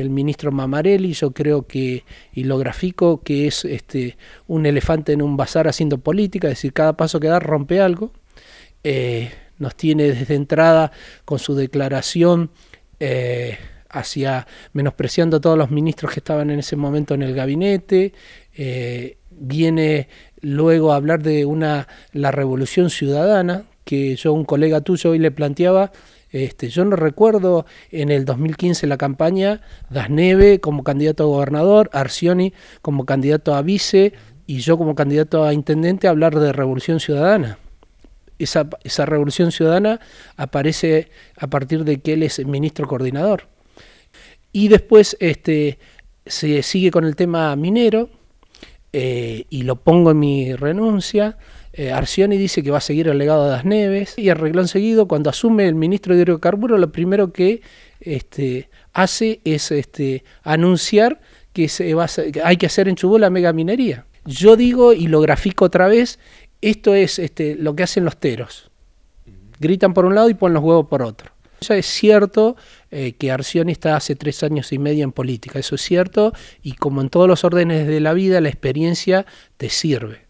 el ministro Mamarelli, yo creo que, y lo grafico, que es este, un elefante en un bazar haciendo política, es decir, cada paso que da rompe algo. Eh, nos tiene desde entrada con su declaración eh, hacia menospreciando a todos los ministros que estaban en ese momento en el gabinete. Eh, viene luego a hablar de una la revolución ciudadana, que yo un colega tuyo hoy le planteaba este, yo no recuerdo en el 2015 la campaña, Dasneve como candidato a gobernador, Arcioni como candidato a vice y yo como candidato a intendente hablar de revolución ciudadana. Esa, revolución ciudadana aparece a partir de que él es ministro coordinador. Y después este, se sigue con el tema minero eh, y lo pongo en mi renuncia. Eh, Arcioni dice que va a seguir el legado de las Neves y arreglón enseguido seguido, cuando asume el ministro de Hidrocarburos, lo primero que este, hace es este, anunciar que, hay que hacer en Chubut la megaminería. Yo digo y lo grafico otra vez, esto es este, lo que hacen los teros. Gritan por un lado y ponen los huevos por otro. Ya es cierto eh, que Arcioni está hace tres años y medio en política, eso es cierto, y como en todos los órdenes de la vida, la experiencia te sirve.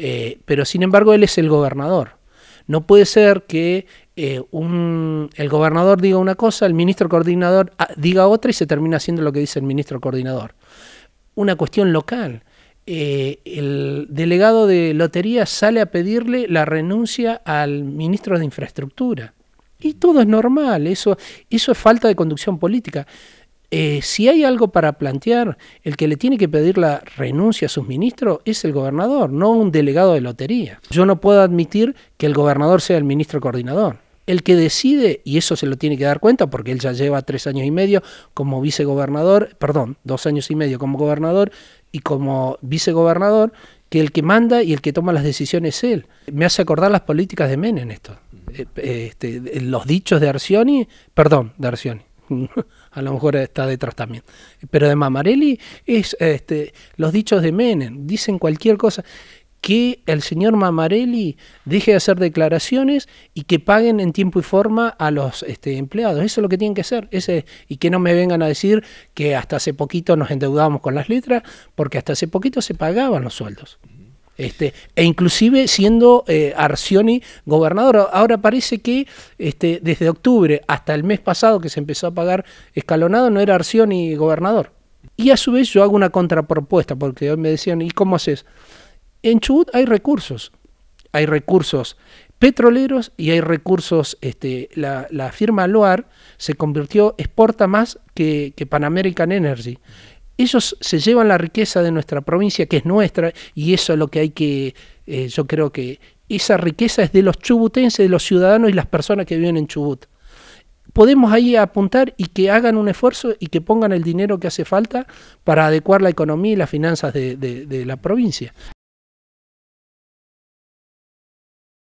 Eh, pero sin embargo, él es el gobernador. No puede ser que eh, un, el gobernador diga una cosa, el ministro coordinador ah, diga otra y se termina haciendo lo que dice el ministro coordinador. Una cuestión local. Eh, el delegado de lotería sale a pedirle la renuncia al ministro de infraestructura. Y todo es normal, eso, eso es falta de conducción política. Eh, si hay algo para plantear, el que le tiene que pedir la renuncia a sus ministros es el gobernador, no un delegado de lotería. Yo no puedo admitir que el gobernador sea el ministro coordinador. El que decide, y eso se lo tiene que dar cuenta porque él ya lleva tres años y medio como vicegobernador, perdón, dos años y medio como gobernador y como vicegobernador, que el que manda y el que toma las decisiones es él. Me hace acordar las políticas de en esto. Eh, eh, este, los dichos de Arcioni, perdón, de Arcioni a lo mejor está detrás también. Pero de Mamarelli es este, los dichos de Menem, dicen cualquier cosa. Que el señor Mamarelli deje de hacer declaraciones y que paguen en tiempo y forma a los este, empleados. Eso es lo que tienen que hacer. Ese, y que no me vengan a decir que hasta hace poquito nos endeudábamos con las letras, porque hasta hace poquito se pagaban los sueldos. Este, e inclusive siendo eh, Arcioni gobernador. Ahora parece que este, desde octubre hasta el mes pasado que se empezó a pagar escalonado no era Arcioni gobernador. Y a su vez yo hago una contrapropuesta, porque hoy me decían, ¿y cómo haces? En Chubut hay recursos, hay recursos petroleros y hay recursos, este, la, la firma Loar se convirtió, exporta más que, que Pan American Energy ellos se llevan la riqueza de nuestra provincia, que es nuestra, y eso es lo que hay que, eh, yo creo que esa riqueza es de los chubutenses, de los ciudadanos y las personas que viven en Chubut. Podemos ahí apuntar y que hagan un esfuerzo y que pongan el dinero que hace falta para adecuar la economía y las finanzas de la provincia.